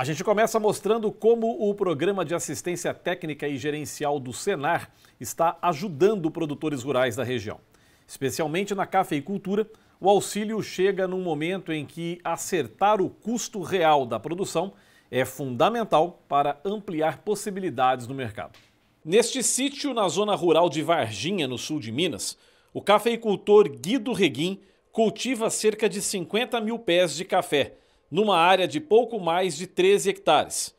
A gente começa mostrando como o Programa de Assistência Técnica e Gerencial do Senar está ajudando produtores rurais da região. Especialmente na cafeicultura, o auxílio chega num momento em que acertar o custo real da produção é fundamental para ampliar possibilidades no mercado. Neste sítio, na zona rural de Varginha, no sul de Minas, o cafeicultor Guido Reguim cultiva cerca de 50 mil pés de café numa área de pouco mais de 13 hectares.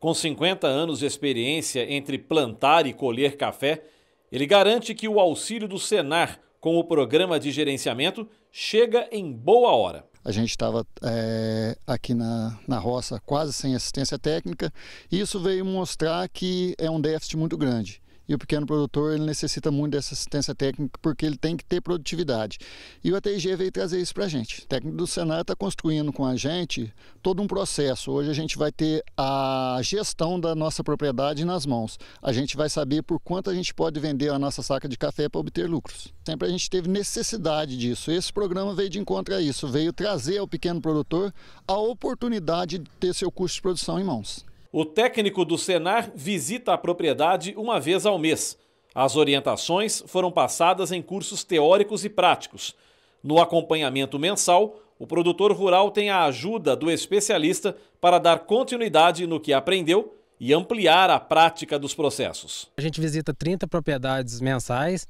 Com 50 anos de experiência entre plantar e colher café, ele garante que o auxílio do Senar com o programa de gerenciamento chega em boa hora. A gente estava é, eh, aqui na, na roça quase sem assistência técnica. E isso veio mostrar que é um déficit muito grande. E o pequeno produtor ele necessita muito dessa assistência técnica porque ele tem que ter produtividade. E o ATG veio trazer isso para a gente. O técnico do Senado está construindo com a gente todo um processo. Hoje a gente vai ter a gestão da nossa propriedade nas mãos. A gente vai saber por quanto a gente pode vender a nossa saca de café para obter lucros. Sempre a gente teve necessidade disso. Esse programa veio de encontro a isso, veio trazer ao pequeno produtor a oportunidade de ter seu custo de produção em mãos o técnico do Senar visita a propriedade uma vez ao mês. As orientações foram passadas em cursos teóricos e práticos. No acompanhamento mensal, o produtor rural tem a ajuda do especialista para dar continuidade no que aprendeu e ampliar a prática dos processos. A gente visita 30 propriedades mensais.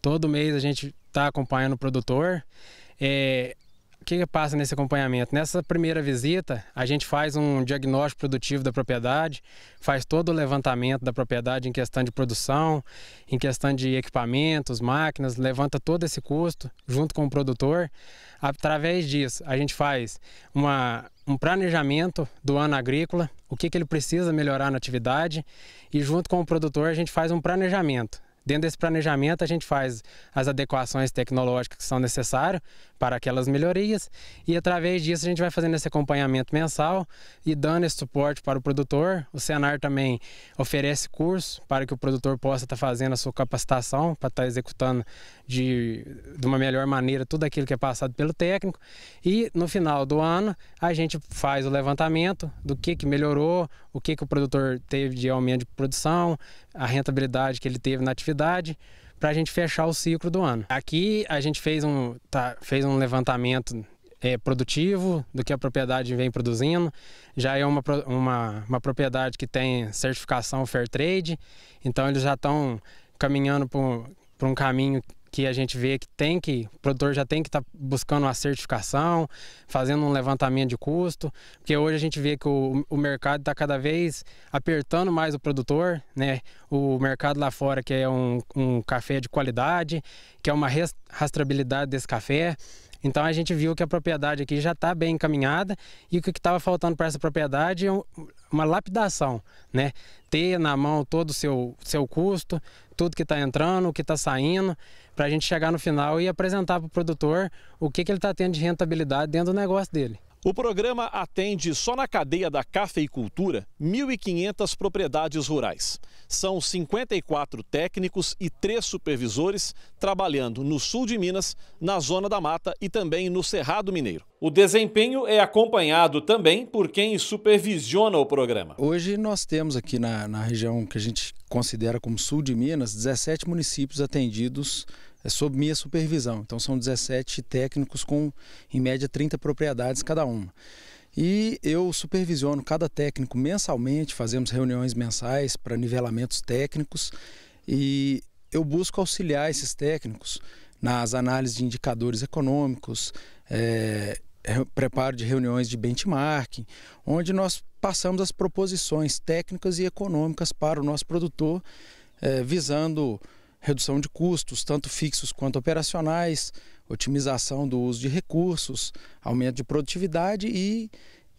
Todo mês a gente está acompanhando o produtor. É, que, que passa nesse acompanhamento? Nessa primeira visita, a gente faz um diagnóstico produtivo da propriedade, faz todo o levantamento da propriedade em questão de produção, em questão de equipamentos, máquinas, levanta todo esse custo junto com o produtor. Através disso, a gente faz uma, um planejamento do ano agrícola, o que, que ele precisa melhorar na atividade, e junto com o produtor, a gente faz um planejamento Dentro desse planejamento, a gente faz as adequações tecnológicas que são necessárias para aquelas melhorias e, através disso, a gente vai fazendo esse acompanhamento mensal e dando esse suporte para o produtor. O Senar também oferece curso para que o produtor possa estar tá fazendo a sua capacitação, para estar tá executando de, de uma melhor maneira tudo aquilo que é passado pelo técnico. E, no final do ano, a gente faz o levantamento do que, que melhorou, o que, que o produtor teve de aumento de produção, a rentabilidade que ele teve na atividade atividade para a gente fechar o ciclo do ano. Aqui a gente fez um, tá, fez um levantamento é, produtivo do que a propriedade vem produzindo. Já é uma, uma, uma propriedade que tem certificação Fair Trade, então eles já estão caminhando para um caminho que a gente vê que tem que, o produtor já tem que estar tá buscando uma certificação, fazendo um levantamento de custo, porque hoje a gente vê que o, o mercado está cada vez apertando mais o produtor, né? O mercado lá fora que é um, um café de qualidade, que é uma rastreabilidade desse café. Então a gente viu que a propriedade aqui já está bem encaminhada e o que estava faltando para essa propriedade é uma lapidação, né? Ter na mão todo o seu, seu custo, tudo que está entrando, o que está saindo, para a gente chegar no final e apresentar para o produtor o que, que ele está tendo de rentabilidade dentro do negócio dele. O programa atende só na cadeia da cafeicultura 1.500 propriedades rurais. São 54 técnicos e três supervisores trabalhando no sul de Minas, na Zona da Mata e também no Cerrado Mineiro. O desempenho é acompanhado também por quem supervisiona o programa. Hoje nós temos aqui na, na região que a gente considera como sul de Minas 17 municípios atendidos é sob minha supervisão. Então são 17 técnicos com, em média, 30 propriedades cada uma. E eu supervisiono cada técnico mensalmente, fazemos reuniões mensais para nivelamentos técnicos e eu busco auxiliar esses técnicos nas análises de indicadores econômicos, é, preparo de reuniões de benchmarking, onde nós passamos as proposições técnicas e econômicas para o nosso produtor, é, visando redução de custos, tanto fixos quanto operacionais, otimização do uso de recursos, aumento de produtividade e,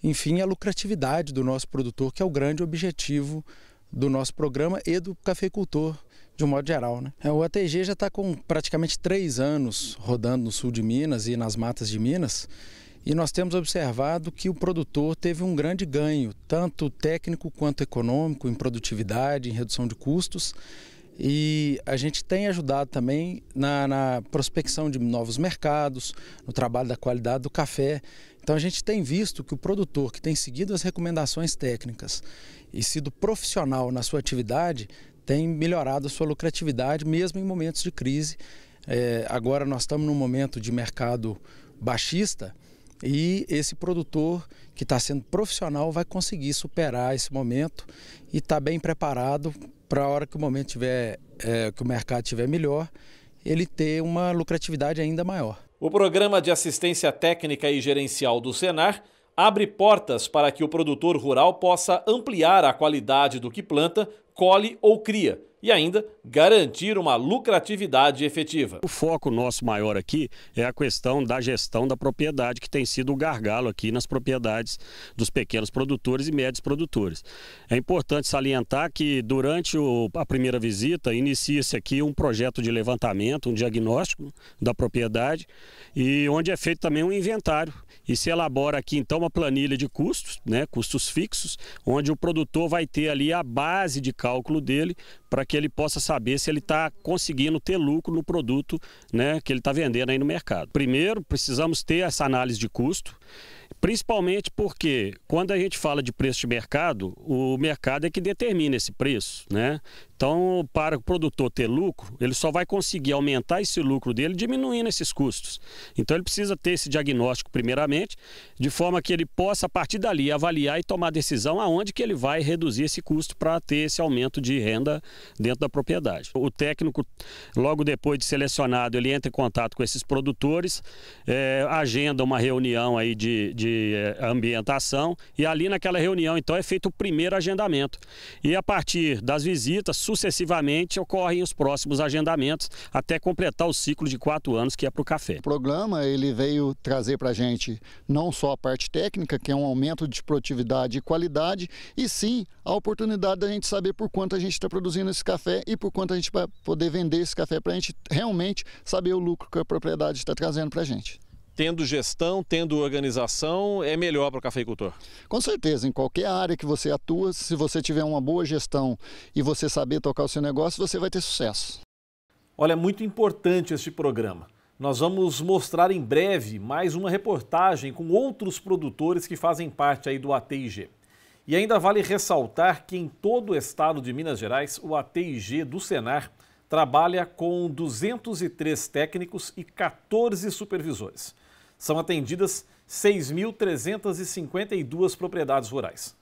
enfim, a lucratividade do nosso produtor, que é o grande objetivo do nosso programa e do cafeicultor de um modo geral. Né? É, o ATG já está com praticamente três anos rodando no sul de Minas e nas matas de Minas e nós temos observado que o produtor teve um grande ganho, tanto técnico quanto econômico, em produtividade, em redução de custos e a gente tem ajudado também na, na, prospecção de novos mercados, no trabalho da qualidade do café. Então a gente tem visto que o produtor que tem seguido as recomendações técnicas e sido profissional na sua atividade tem melhorado a sua lucratividade mesmo em momentos de crise. É, agora nós estamos num momento de mercado baixista e esse produtor que está sendo profissional vai conseguir superar esse momento e está bem preparado para a hora que o momento tiver, é, que o mercado tiver melhor, ele ter uma lucratividade ainda maior. O programa de assistência técnica e gerencial do Senar abre portas para que o produtor rural possa ampliar a qualidade do que planta, colhe ou cria e ainda garantir uma lucratividade efetiva. O foco nosso maior aqui é a questão da gestão da propriedade, que tem sido o gargalo aqui nas propriedades dos pequenos produtores e médios produtores. É importante salientar que durante o, a primeira visita inicia-se aqui um projeto de levantamento, um diagnóstico da propriedade e onde é feito também um inventário e se elabora aqui então uma planilha de custos, né, custos fixos, onde o produtor vai ter ali a base de cálculo dele para que ele possa saber se ele está conseguindo ter lucro no produto né, que ele está vendendo aí no mercado. Primeiro, precisamos ter essa análise de custo Principalmente porque, quando a gente fala de preço de mercado, o mercado é que determina esse preço. Né? Então, para o produtor ter lucro, ele só vai conseguir aumentar esse lucro dele diminuindo esses custos. Então, ele precisa ter esse diagnóstico, primeiramente, de forma que ele possa, a partir dali, avaliar e tomar decisão aonde que ele vai reduzir esse custo para ter esse aumento de renda dentro da propriedade. O técnico, logo depois de selecionado, ele entra em contato com esses produtores, é, agenda uma reunião aí de, de de eh, ambientação e ali naquela reunião então é feito o primeiro agendamento. E a partir das visitas, sucessivamente, ocorrem os próximos agendamentos até completar o ciclo de quatro anos que é para o café. O programa ele veio trazer para a gente não só a parte técnica, que é um aumento de produtividade e qualidade, e sim a oportunidade da gente saber por quanto a gente está produzindo esse café e por quanto a gente vai poder vender esse café para a gente realmente saber o lucro que a propriedade está trazendo para a gente tendo gestão, tendo organização, é melhor para o cafeicultor? Com certeza, em qualquer área que você atua, se você tiver uma boa gestão e você saber tocar o seu negócio, você vai ter sucesso. Olha, é muito importante este programa. Nós vamos mostrar em breve mais uma reportagem com outros produtores que fazem parte aí do ATIG. E ainda vale ressaltar que em todo o estado de Minas Gerais, o ATIG do Senar trabalha com 203 técnicos e 14 supervisores são atendidas 6.352 propriedades rurais.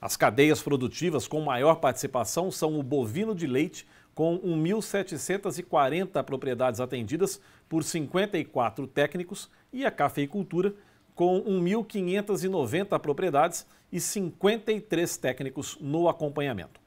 As cadeias produtivas com maior participação são o bovino de leite, com 1.740 propriedades atendidas por 54 técnicos, e a cafeicultura, com 1.590 propriedades e 53 técnicos no acompanhamento.